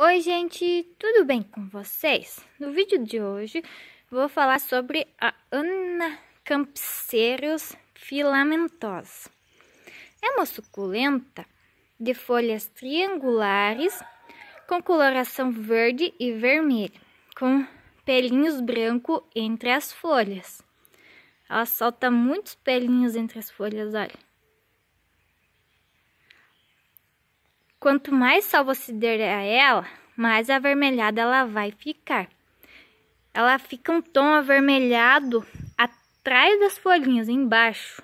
Oi, gente, tudo bem com vocês? No vídeo de hoje vou falar sobre a Anacampseros filamentosa. É uma suculenta de folhas triangulares com coloração verde e vermelha, com pelinhos branco entre as folhas. Ela solta muitos pelinhos entre as folhas, olha. Quanto mais sol você der a ela, mais avermelhada ela vai ficar. Ela fica um tom avermelhado atrás das folhinhas, embaixo.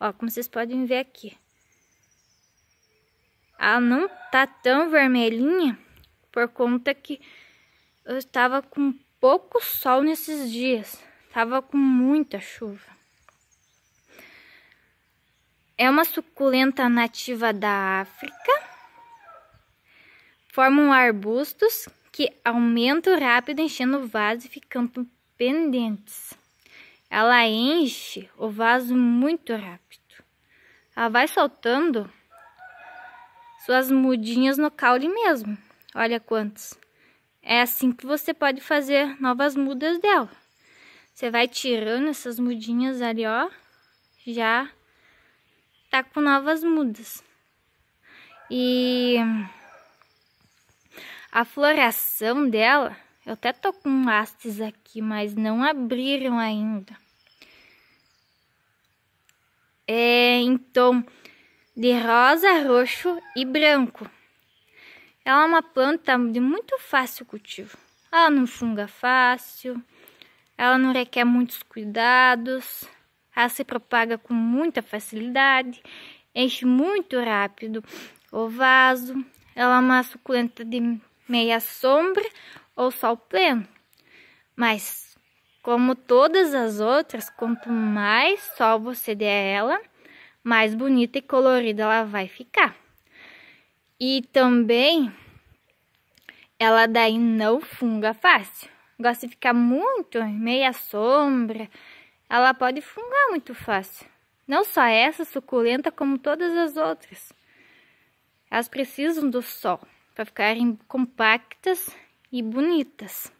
Ó, como vocês podem ver aqui. Ela não tá tão vermelhinha por conta que eu estava com pouco sol nesses dias. Tava com muita chuva. É uma suculenta nativa da África. Formam arbustos que aumentam rápido, enchendo o vaso e ficando pendentes. Ela enche o vaso muito rápido. Ela vai soltando suas mudinhas no caule mesmo. Olha quantos. É assim que você pode fazer novas mudas dela. Você vai tirando essas mudinhas ali, ó. Já tá com novas mudas. E a floração dela, eu até tô com hastes aqui, mas não abriram ainda. É em então, tom de rosa, roxo e branco. Ela é uma planta de muito fácil cultivo. Ela não funga fácil, ela não requer muitos cuidados, ela se propaga com muita facilidade, enche muito rápido o vaso. Ela é uma suculenta de meia sombra ou sol pleno. Mas, como todas as outras, quanto mais sol você der a ela, mais bonita e colorida ela vai ficar. E também ela daí não funga fácil. Gosta de ficar muito meia sombra, ela pode fungar muito fácil. Não só essa suculenta, como todas as outras. Elas precisam do sol para ficarem compactas e bonitas.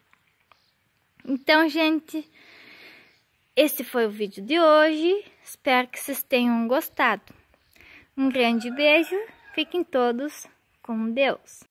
Então, gente, esse foi o vídeo de hoje. Espero que vocês tenham gostado. Um grande beijo. Fiquem todos com Deus.